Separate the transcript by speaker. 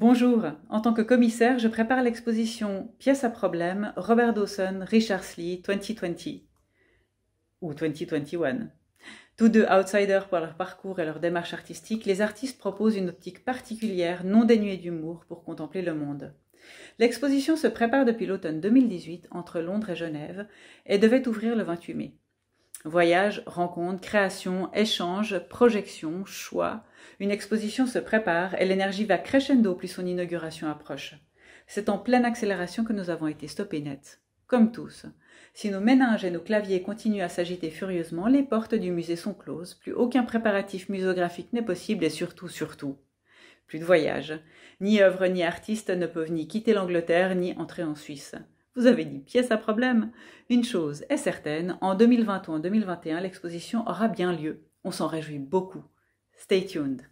Speaker 1: Bonjour, en tant que commissaire, je prépare l'exposition Pièce à problème, Robert Dawson, Richard Slee, 2020 ou 2021. Tous deux outsiders pour leur parcours et leur démarche artistique, les artistes proposent une optique particulière, non dénuée d'humour, pour contempler le monde. L'exposition se prépare depuis l'automne 2018 entre Londres et Genève et devait ouvrir le 28 mai. Voyage, rencontre, création, échange, projection, choix. Une exposition se prépare et l'énergie va crescendo plus son inauguration approche. C'est en pleine accélération que nous avons été stoppés net. Comme tous. Si nos méninges et nos claviers continuent à s'agiter furieusement, les portes du musée sont closes, plus aucun préparatif muséographique n'est possible et surtout, surtout, plus de voyages. Ni œuvre ni artistes ne peuvent ni quitter l'Angleterre ni entrer en Suisse. Vous avez dit pièce à problème. Une chose est certaine, en 2020 en 2021, l'exposition aura bien lieu. On s'en réjouit beaucoup. Stay tuned.